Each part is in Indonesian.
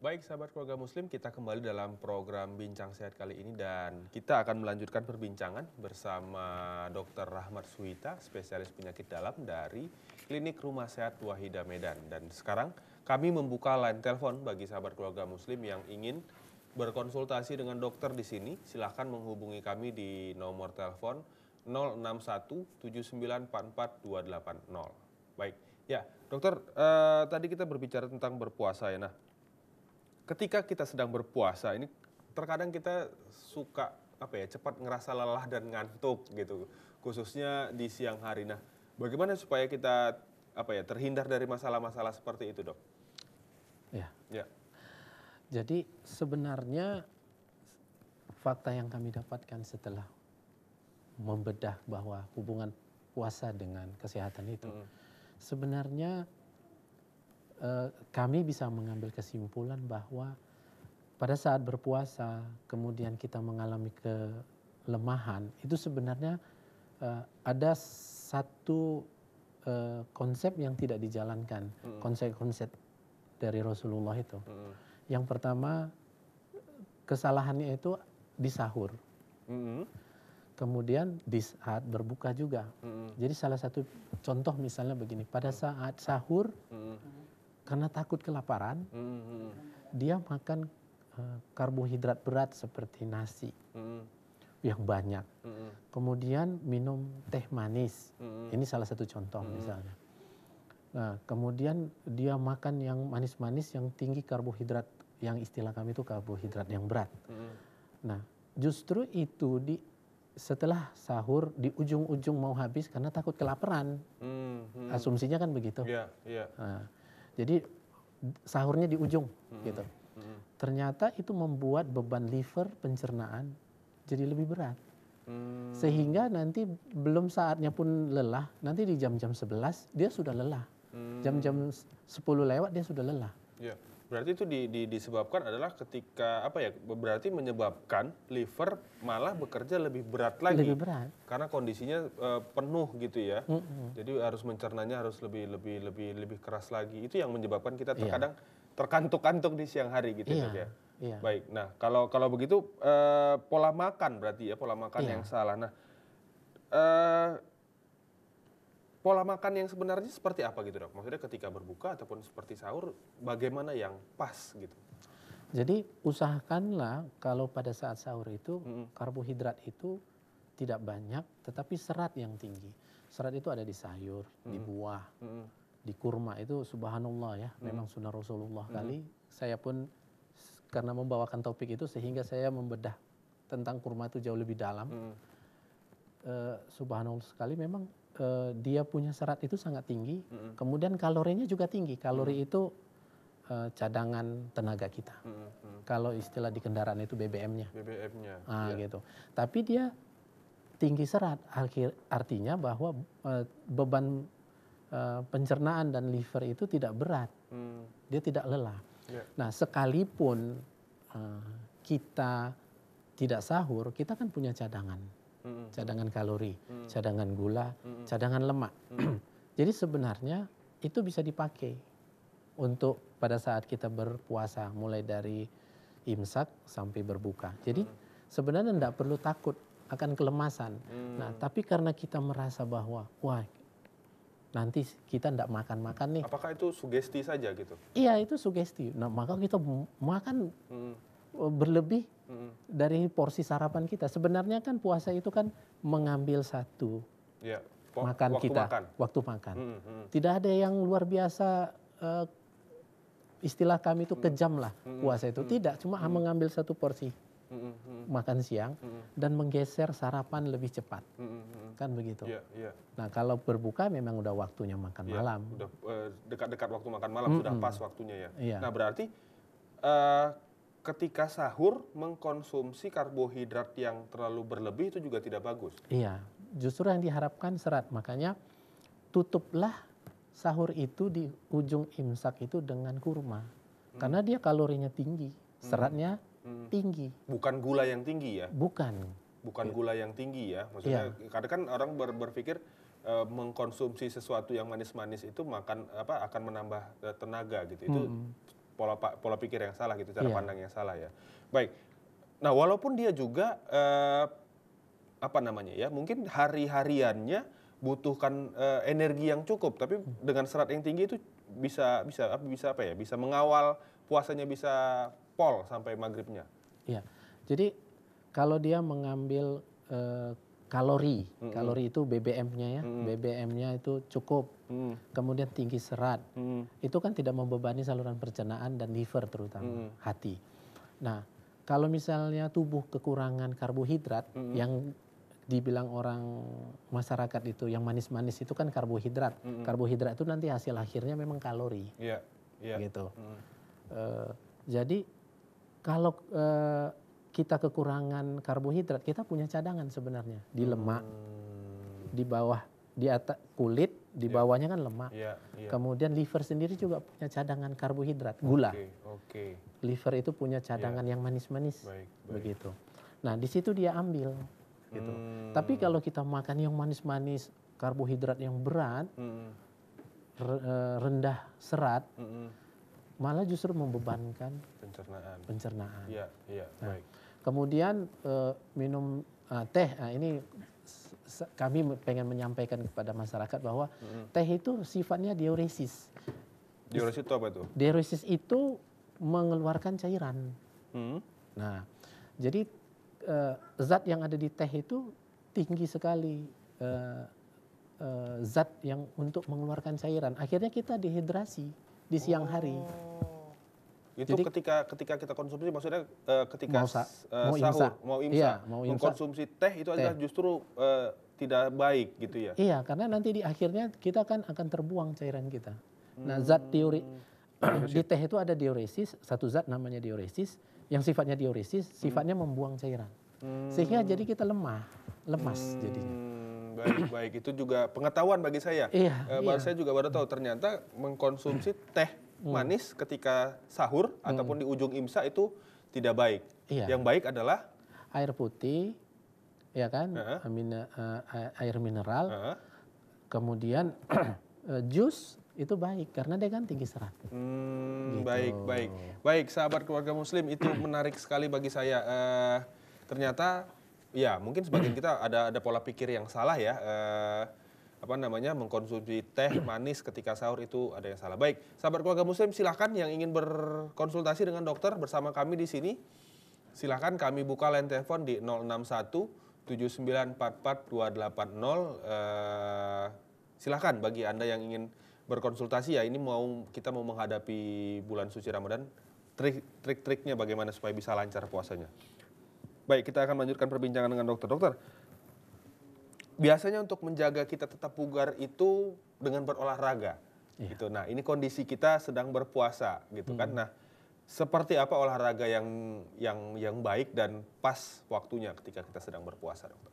Baik sahabat keluarga muslim, kita kembali dalam program Bincang Sehat kali ini dan kita akan melanjutkan perbincangan bersama Dr. Rahmat Suwita, spesialis penyakit dalam dari Klinik Rumah Sehat Wahida Medan. Dan sekarang kami membuka line telepon bagi sahabat keluarga muslim yang ingin berkonsultasi dengan dokter di sini. Silahkan menghubungi kami di nomor telepon 061 Baik, ya dokter eh, tadi kita berbicara tentang berpuasa ya. Nah ketika kita sedang berpuasa ini terkadang kita suka apa ya cepat ngerasa lelah dan ngantuk gitu khususnya di siang hari nah bagaimana supaya kita apa ya terhindar dari masalah-masalah seperti itu dok ya ya jadi sebenarnya fakta yang kami dapatkan setelah membedah bahwa hubungan puasa dengan kesehatan itu mm. sebenarnya Eh, kami bisa mengambil kesimpulan bahwa pada saat berpuasa kemudian kita mengalami kelemahan itu sebenarnya eh, ada satu eh, konsep yang tidak dijalankan hmm. konsep-konsep dari Rasulullah itu. Hmm. Yang pertama kesalahannya itu di sahur. Hmm. Kemudian di saat berbuka juga. Jadi salah satu contoh misalnya begini, pada saat sahur karena takut kelaparan, hmm. dia makan uh, karbohidrat berat seperti nasi hmm. yang banyak. Hmm. Kemudian minum teh manis. Hmm. Ini salah satu contoh hmm. misalnya. Nah, kemudian dia makan yang manis-manis yang tinggi karbohidrat, yang istilah kami itu karbohidrat yang berat. Mm. Nah, justru itu di setelah sahur di ujung-ujung mau habis karena takut kelaparan. Mm, -hmm. Asumsinya kan begitu. Yeah, yeah. Nah, jadi sahurnya di ujung hmm. gitu. Hmm. Ternyata itu membuat beban liver pencernaan jadi lebih berat. Hmm. Sehingga nanti belum saatnya pun lelah, nanti di jam-jam 11 dia sudah lelah. Hmm. Jam-jam hmm. 10 lewat dia sudah lelah. Yeah. Berarti itu di, di, disebabkan adalah ketika apa ya? Berarti menyebabkan liver malah bekerja lebih berat lagi. Lebih berat. Karena kondisinya uh, penuh gitu ya. Mm -hmm. Jadi harus mencernanya harus lebih lebih lebih lebih keras lagi. Itu yang menyebabkan kita iya. terkadang yeah. terkantuk-kantuk di siang hari gitu yeah. saja. Ya. Iya. Baik. Nah, kalau kalau begitu uh, pola makan berarti ya pola makan iya. yang salah. Nah, uh, pola makan yang sebenarnya seperti apa gitu dok? Maksudnya ketika berbuka ataupun seperti sahur, bagaimana yang pas gitu? Jadi usahakanlah kalau pada saat sahur itu mm-hmm. karbohidrat itu tidak banyak, tetapi serat yang tinggi. Serat itu ada di sayur, mm-hmm. di buah, mm-hmm. di kurma itu subhanallah ya, mm-hmm. memang sunnah Rasulullah mm-hmm. kali. Saya pun karena membawakan topik itu sehingga saya membedah tentang kurma itu jauh lebih dalam. Mm-hmm. subhanallah sekali memang uh, dia punya serat itu sangat tinggi. Mm-hmm. Kemudian kalorinya juga tinggi. Kalori mm-hmm. itu uh, cadangan tenaga kita. Mm-hmm. Kalau istilah di kendaraan itu BBM-nya. BBM-nya. Ah yeah. gitu. Tapi dia tinggi serat artinya bahwa uh, beban uh, pencernaan dan liver itu tidak berat. Mm. Dia tidak lelah. Yeah. Nah, sekalipun uh, kita tidak sahur, kita kan punya cadangan cadangan kalori, cadangan gula, cadangan lemak. Jadi sebenarnya itu bisa dipakai untuk pada saat kita berpuasa mulai dari imsak sampai berbuka. Jadi mm. sebenarnya tidak perlu takut akan kelemasan. Mm. Nah, tapi karena kita merasa bahwa wah nanti kita tidak makan-makan nih. Apakah itu sugesti saja gitu? Iya, itu sugesti. Nah, maka kita makan hmm berlebih dari porsi sarapan kita. Sebenarnya kan puasa itu kan mengambil satu ya, makan waktu kita, makan. waktu makan. Hmm, hmm. Tidak ada yang luar biasa uh, istilah kami itu kejam lah puasa itu. Tidak, cuma hmm. mengambil satu porsi hmm, makan siang hmm. dan menggeser sarapan lebih cepat. Hmm, Kan begitu. Yeah, yeah. Nah, kalau berbuka memang udah waktunya makan yeah, malam. Eh, dekat-dekat waktu makan malam hmm, sudah pas waktunya ya. Yeah. Nah, berarti uh, ketika sahur mengkonsumsi karbohidrat yang terlalu berlebih itu juga tidak bagus. Iya, justru yang diharapkan serat. Makanya tutuplah sahur itu di ujung imsak itu dengan kurma. Hmm. Karena dia kalorinya tinggi, hmm. seratnya hmm. Hmm. tinggi. Bukan gula yang tinggi ya? Bukan. Bukan ya. gula yang tinggi ya. Maksudnya ya. karena kan orang ber berpikir e, mengkonsumsi sesuatu yang manis-manis itu makan apa akan menambah e, tenaga gitu. Itu hmm pola pola pikir yang salah gitu, cara yeah. pandang yang salah ya. Baik. Nah, walaupun dia juga eh, apa namanya ya, mungkin hari-hariannya butuhkan eh, energi yang cukup, tapi dengan serat yang tinggi itu bisa bisa apa bisa apa ya? Bisa mengawal puasanya bisa pol sampai maghribnya. Iya. Jadi kalau dia mengambil eh, kalori. hmm Kalori itu BBM-nya ya. hmm BBM-nya itu cukup. hmm Kemudian tinggi serat. hmm Itu kan tidak membebani saluran pencernaan dan liver terutama, hmm hati. Nah, kalau misalnya tubuh kekurangan karbohidrat hmm yang dibilang orang masyarakat itu yang manis-manis itu kan karbohidrat. hmm Karbohidrat itu nanti hasil akhirnya memang kalori. Yeah. Yeah. Gitu. hmm Uh, jadi kalau uh, kita kekurangan karbohidrat, kita punya cadangan sebenarnya di lemak, hmm. di bawah di atas kulit, di yeah. bawahnya kan lemak. Yeah, yeah. Kemudian liver sendiri juga punya cadangan karbohidrat, gula. Okay, okay. Liver itu punya iya. cadangan yeah. yang manis-manis, begitu. Nah di situ dia ambil, gitu. Hmm. Tapi kalau kita makan yang manis-manis, karbohidrat yang berat, hmm. E, rendah serat. Hmm malah justru membebankan pencernaan. Pencernaan. Iya, iya, nah, baik kemudian eh, minum eh, teh nah, ini kami pengen menyampaikan kepada masyarakat bahwa mm-hmm. teh itu sifatnya diuresis diuresis itu apa itu diuresis itu mengeluarkan cairan hmm. nah jadi uh, zat yang ada di teh itu tinggi sekali uh, zat yang untuk mengeluarkan cairan akhirnya kita dehidrasi di siang hari oh. Itu Jadi, ketika ketika kita konsumsi maksudnya uh, ketika mau, sa eh, mau sahur imsa. mau imsa, iya, mau imsa mengkonsumsi teh itu teh. adalah justru uh, tidak baik gitu ya. Iya, karena nanti di akhirnya kita kan akan terbuang cairan kita. Nah, hmm. Nah, zat teori iya di teh itu ada diuresis, satu zat namanya diuresis yang sifatnya diuresis, hmm. sifatnya hmm. membuang cairan. Hmm. Sehingga jadi kita lemah, lemas hmm. jadinya baik baik itu juga pengetahuan bagi saya. Iya, e, iya. saya juga baru tahu ternyata mengkonsumsi teh Hmm. manis ketika sahur hmm. ataupun di ujung imsak itu tidak baik. Iya. Yang baik adalah air putih, ya kan, uh -huh. Min uh, air mineral, uh -huh. kemudian eh, jus itu baik karena dia kan tinggi serat. Hmm, gitu. Baik, baik, baik, sahabat keluarga Muslim itu menarik sekali bagi saya. Uh, ternyata, ya mungkin sebagian kita ada ada pola pikir yang salah ya. Uh, apa namanya mengkonsumsi teh manis ketika sahur itu ada yang salah. Baik, sahabat keluarga muslim silahkan yang ingin berkonsultasi dengan dokter bersama kami di sini. Silahkan kami buka line telepon di 061 7944 280. Eh, silahkan bagi Anda yang ingin berkonsultasi ya ini mau kita mau menghadapi bulan suci Ramadan trik-triknya bagaimana supaya bisa lancar puasanya. Baik, kita akan melanjutkan perbincangan dengan dokter. Dokter, biasanya untuk menjaga kita tetap bugar itu dengan berolahraga yeah. gitu. Nah, ini kondisi kita sedang berpuasa gitu kan. hmm. kan. Nah, seperti apa olahraga yang yang yang baik dan pas waktunya ketika kita sedang berpuasa, Dokter?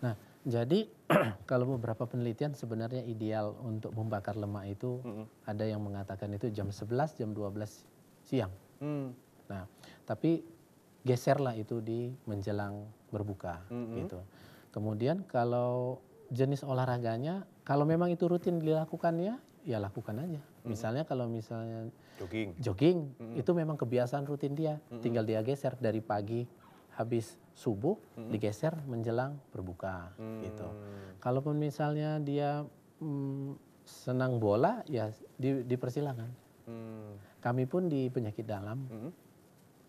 Nah, jadi kalau beberapa penelitian sebenarnya ideal untuk membakar lemak itu hmm ada yang mengatakan itu jam 11, jam 12 siang. hmm. Nah, tapi geserlah itu di menjelang berbuka hmm gitu. Kemudian kalau jenis olahraganya, kalau memang itu rutin dilakukannya, ya lakukan aja. mm Misalnya kalau misalnya jogging, jogging mm-hmm. itu memang kebiasaan rutin dia. Mm-hmm. Tinggal dia geser dari pagi habis subuh mm-hmm. digeser menjelang berbuka mm gitu. Kalaupun misalnya dia mm, senang bola, ya di, dipersilakan. mm Kami pun di penyakit dalam. Mm-hmm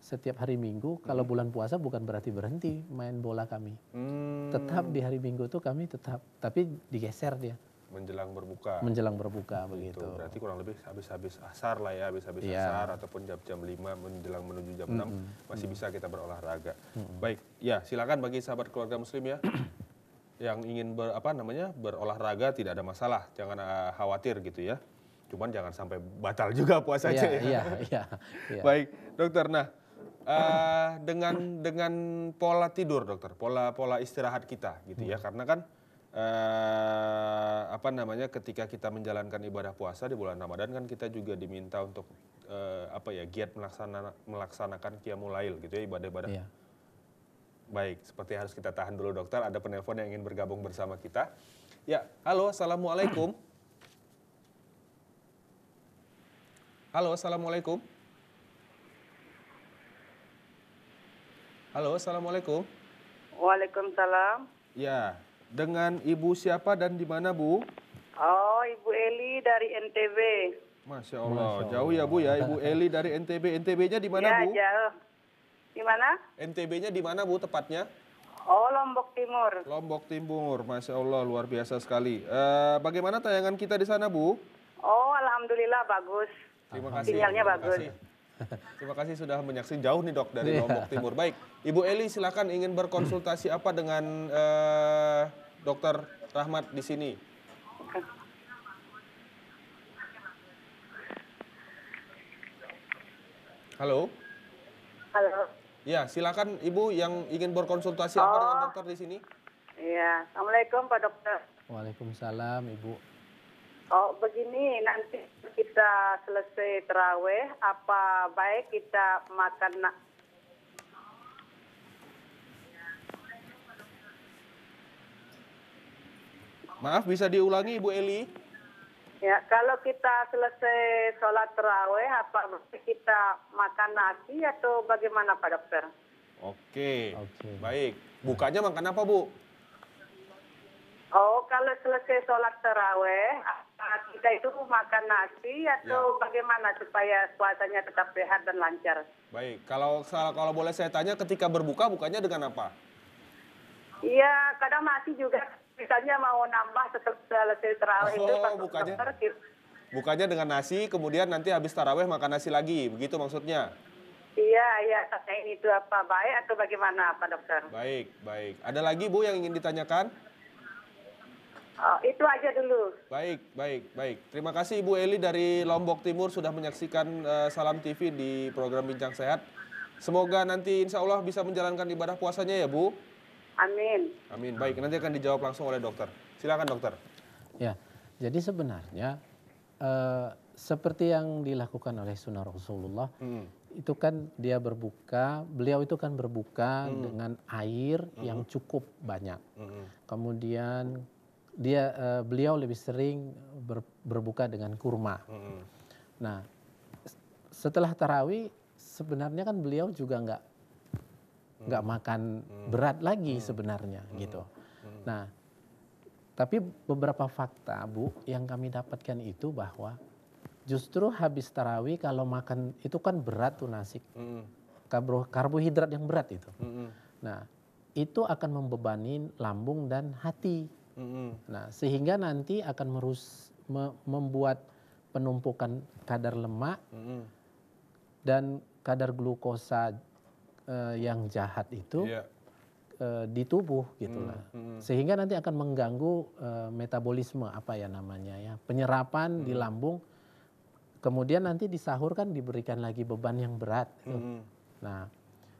setiap hari Minggu kalau bulan puasa bukan berarti berhenti main bola kami. Hmm. Tetap di hari Minggu itu kami tetap tapi digeser dia. Menjelang berbuka. Menjelang berbuka begitu. begitu. Berarti kurang lebih habis-habis asar lah ya, habis-habis ya. asar ataupun jam-jam 5 menjelang menuju jam enam -hmm. masih -hmm. bisa kita berolahraga. -hmm. Baik, ya silakan bagi sahabat keluarga muslim ya. yang ingin ber, apa namanya berolahraga tidak ada masalah, jangan ah, khawatir gitu ya. Cuman jangan sampai batal juga puasanya iya, ya. Iya, iya, iya. Baik, dokter. Nah, uh, dengan dengan pola tidur dokter, pola pola istirahat kita gitu ya, iya. karena kan uh, apa namanya ketika kita menjalankan ibadah puasa di bulan Ramadan kan kita juga diminta untuk uh, apa ya giat melaksana, melaksanakan kiamulail gitu ya ibadah-ibadah. yeah. Baik, seperti harus kita tahan dulu dokter. Ada penelpon yang ingin bergabung bersama kita. Ya, halo, assalamualaikum. Halo, assalamualaikum. Halo, Assalamualaikum. Waalaikumsalam. Ya, dengan Ibu siapa dan di mana, Bu? Oh, Ibu Eli dari NTB. Masya Allah. Masya Allah, jauh ya Bu ya, Ibu Eli dari NTB. NTB-nya di mana, ya, Bu? jauh. Di mana? NTB-nya di mana, Bu, tepatnya? Oh, Lombok Timur. Lombok Timur, Masya Allah, luar biasa sekali. Uh, bagaimana tayangan kita di sana, Bu? Oh, Alhamdulillah, bagus. Terima kasih. Sinyalnya bagus. Terima kasih sudah menyaksikan jauh nih dok dari yeah. Lombok Timur. Baik, Ibu Eli silakan ingin berkonsultasi apa dengan uh, dokter Rahmat di sini? Halo. Halo. Ya, silakan Ibu yang ingin berkonsultasi oh. apa dengan oh. dokter di sini? Iya, Assalamualaikum Pak Dokter. Waalaikumsalam Ibu. Oh begini nanti kita selesai teraweh apa baik kita makan nak Maaf bisa diulangi Ibu Eli? Ya kalau kita selesai sholat terawih, apa kita makan nasi atau bagaimana Pak Dokter? Oke, Oke. baik. Bukanya makan apa Bu? Oh kalau selesai sholat terawih, kita itu makan nasi atau ya. bagaimana supaya puasanya tetap sehat dan lancar? Baik, kalau kalau boleh saya tanya ketika berbuka bukanya dengan apa? Iya, kadang nasi juga misalnya mau nambah setelah selesai terawih oh, itu bukanya, bukanya dengan nasi kemudian nanti habis taraweh makan nasi lagi, begitu maksudnya? Iya, iya, ini itu apa baik atau bagaimana Pak Dokter? Baik, baik. Ada lagi Bu yang ingin ditanyakan? Oh, itu aja dulu. Baik, baik, baik. Terima kasih Ibu Eli dari Lombok Timur sudah menyaksikan uh, Salam TV di program Bincang Sehat. Semoga nanti insya Allah bisa menjalankan ibadah puasanya ya Bu. Amin. Amin. Baik, nanti akan dijawab langsung oleh dokter. Silakan dokter. Ya, jadi sebenarnya uh, seperti yang dilakukan oleh Sunnah Rasulullah, hmm. itu kan dia berbuka, beliau itu kan berbuka hmm. dengan air hmm. yang cukup banyak. Hmm. Kemudian dia eh, beliau lebih sering berbuka dengan kurma. Nah, setelah tarawih sebenarnya kan beliau juga nggak nggak mm. makan mm. berat lagi mm. sebenarnya gitu. Nah, tapi beberapa fakta Bu yang kami dapatkan itu bahwa justru habis tarawih kalau makan itu kan berat tuh nasi. Karbo, karbohidrat yang berat itu. Nah, itu akan membebani lambung dan hati nah sehingga nanti akan membuat penumpukan kadar lemak dan kadar glukosa eh, yang jahat itu iya. eh, di tubuh gitulah hmm, hmm. sehingga nanti akan mengganggu uh, metabolisme apa ya namanya ya penyerapan hmm. di lambung kemudian nanti di kan diberikan lagi beban yang berat Mm hmm. nah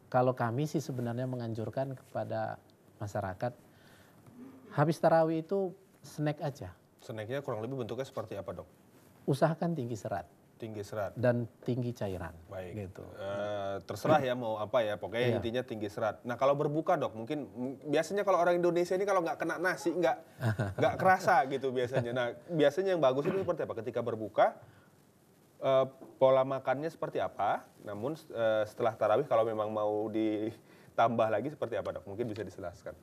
kalau kami sih sebenarnya menganjurkan kepada masyarakat Habis tarawih itu snack aja. Snacknya kurang lebih bentuknya seperti apa dok? Usahakan tinggi serat tinggi serat dan tinggi cairan. Baik. Gitu. Uh, terserah ya mau apa ya, pokoknya iya. intinya tinggi serat. Nah kalau berbuka dok, mungkin biasanya kalau orang Indonesia ini kalau nggak kena nasi nggak nggak kerasa gitu biasanya. Nah biasanya yang bagus itu seperti apa? Ketika berbuka uh, pola makannya seperti apa? Namun uh, setelah tarawih kalau memang mau ditambah lagi seperti apa dok? Mungkin bisa dijelaskan.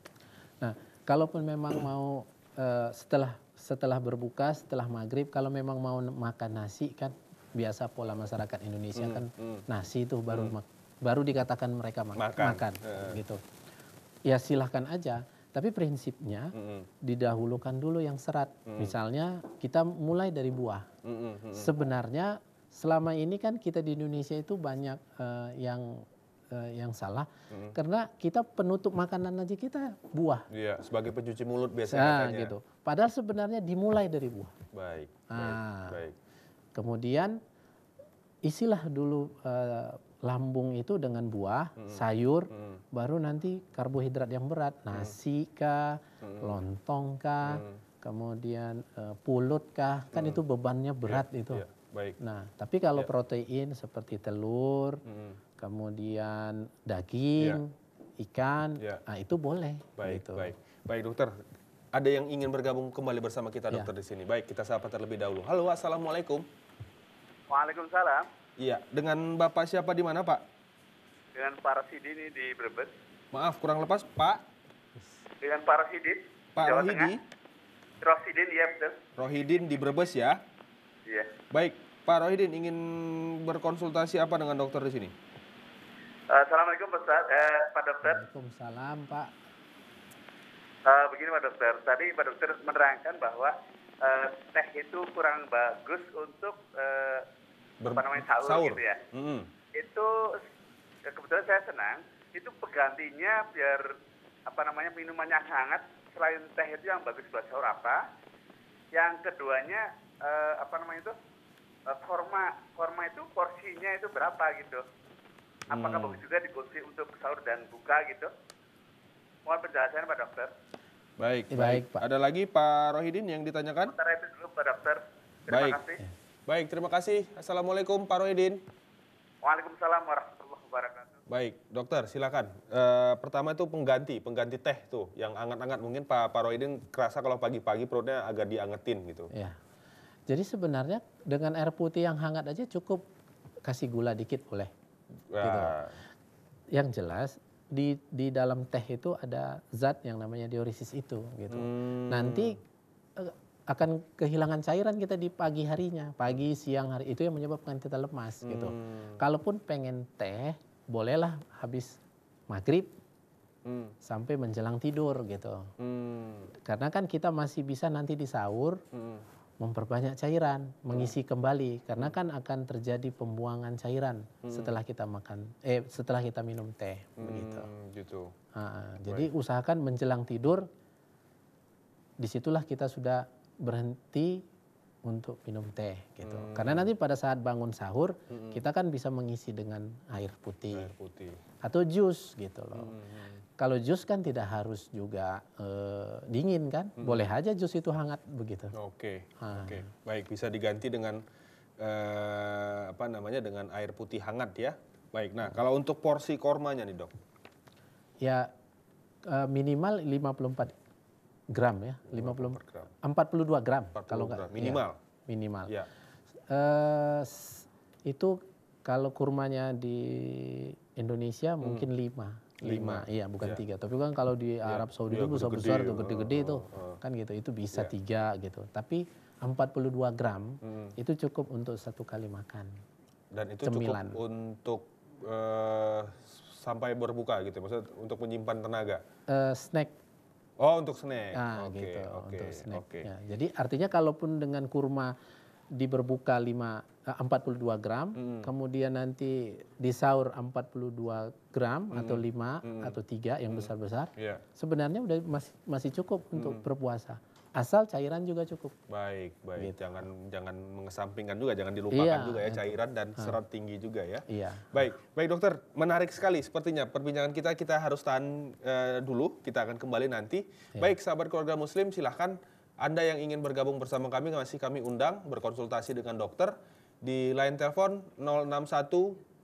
Nah kalaupun memang mau eh, setelah setelah berbuka setelah maghrib kalau memang mau makan nasi kan biasa pola masyarakat Indonesia hmm, kan hmm. nasi itu baru hmm. baru dikatakan mereka makan makan eh. gitu ya silahkan aja tapi prinsipnya mm -hmm. didahulukan dulu yang serat. Mm -hmm. Misalnya kita mulai dari buah. Mm -hmm. Sebenarnya selama ini kan kita di Indonesia itu banyak uh, yang Eh, yang salah hmm. karena kita penutup makanan aja kita buah. Iya, sebagai pencuci mulut biasanya nah, katanya. gitu. Padahal sebenarnya dimulai dari buah. Baik. Nah, baik. baik. Kemudian isilah dulu uh, lambung itu dengan buah, hmm. sayur, hmm. baru nanti karbohidrat yang berat, hmm. nasi kah, hmm. lontong kah, hmm. kemudian uh, pulut kah, kan hmm. itu bebannya berat ya, itu. Ya baik. Nah, tapi kalau ya. protein seperti telur, hmm kemudian iya. daging, yeah. ikan, yeah. nah itu boleh. Baik, gitu. baik. Baik dokter, ada yang ingin bergabung kembali bersama kita iya. dokter di sini. Baik, kita sapa terlebih dahulu. Halo, assalamualaikum. Waalaikumsalam. Iya, dengan bapak siapa di mana pak? Dengan Pak Rasidin ini di Brebes. Maaf, kurang lepas Pak. Dengan Pak Rasidin. Pak Jawa Rohidi. Tengah. Rohidin, ya betul. Rohidin di Brebes ya? Iya. Baik, Pak Rohidin ingin berkonsultasi apa dengan dokter di sini? Eh, Assalamualaikum eh, Pak Dokter. Waalaikumsalam Pak. Uh, begini Pak Dokter, tadi Pak Dokter menerangkan bahwa uh, teh itu kurang bagus untuk uh, apa namanya sahur, sahur. gitu ya. Mm Itu ya, kebetulan saya senang. Itu penggantinya biar apa namanya minumannya hangat selain teh itu yang bagus buat sahur apa? Yang keduanya uh, apa namanya itu uh, korma. itu porsinya itu berapa gitu? Apakah hmm. bagus juga dikonsumsi untuk sahur dan buka gitu? Mohon penjelasannya Pak Dokter. Baik, baik, baik Ada lagi Pak Rohidin yang ditanyakan? Sementara itu dulu Pak Dokter. Terima baik. kasih. Baik, terima kasih. Assalamualaikum Pak Rohidin. Waalaikumsalam warahmatullahi wabarakatuh. Baik, dokter silakan. E, pertama itu pengganti, pengganti teh tuh yang hangat-hangat mungkin Pak Paroidin kerasa kalau pagi-pagi perutnya agak diangetin gitu. Ya. Jadi sebenarnya dengan air putih yang hangat aja cukup kasih gula dikit boleh. Gitu. Ya. Yang jelas di di dalam teh itu ada zat yang namanya diuresis itu gitu. Hmm. Nanti eh, akan kehilangan cairan kita di pagi harinya, pagi siang hari itu yang menyebabkan kita lemas gitu. hmm. gitu. Kalaupun pengen teh, bolehlah habis maghrib hmm. sampai menjelang tidur gitu. Hmm. Karena kan kita masih bisa nanti di sahur. Hmm memperbanyak cairan, mengisi kembali karena kan akan terjadi pembuangan cairan hmm. setelah kita makan eh setelah kita minum teh hmm, begitu. Gitu. Ha, jadi usahakan menjelang tidur disitulah kita sudah berhenti untuk minum teh gitu. Hmm. Karena nanti pada saat bangun sahur hmm. kita kan bisa mengisi dengan air putih, air putih. atau jus gitu loh. Hmm. hmm, hmm kalau jus kan tidak harus juga eh, dingin kan, hmm. boleh aja jus itu hangat begitu. Oke, okay. oke, okay. baik bisa diganti dengan eh, apa namanya dengan air putih hangat ya. Baik, nah kalau untuk porsi kormanya nih dok? Ya eh, minimal 54 gram ya, 54 gram. 42 gram 42 kalau gram. Ya, minimal. Ya, minimal. Eh, ya. itu kalau kurmanya di Indonesia hmm. mungkin 5 lima iya bukan iya. tiga tapi kan kalau di iya. Arab Saudi iya, itu besar besar tuh gede-gede itu kan gitu itu bisa tiga gitu tapi 42 gram hmm. itu cukup untuk satu kali makan dan itu cemilan. cukup untuk uh, sampai berbuka gitu ya? maksud untuk menyimpan tenaga uh, snack oh untuk snack nah, okay, gitu okay, untuk snack okay. ya, jadi artinya kalaupun dengan kurma di berbuka lima 42 eh, gram, hmm. kemudian nanti di sahur 42 gram hmm. atau 5 hmm. atau 3 yang besar-besar. Yeah. Sebenarnya udah masih masih cukup untuk berpuasa. Asal cairan juga cukup. Baik, baik. Gitu. Jangan jangan mengesampingkan juga, jangan dilupakan iya, juga ya cairan dan serat tinggi juga ya. Iya. Baik, baik dokter. Menarik sekali sepertinya perbincangan kita kita harus tahan uh, dulu. Kita akan kembali nanti. Iya. Baik, sahabat keluarga muslim silahkan anda yang ingin bergabung bersama kami masih kami undang berkonsultasi dengan dokter di line telepon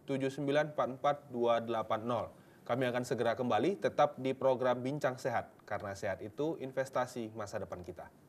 0617944280. Kami akan segera kembali tetap di program Bincang Sehat karena sehat itu investasi masa depan kita.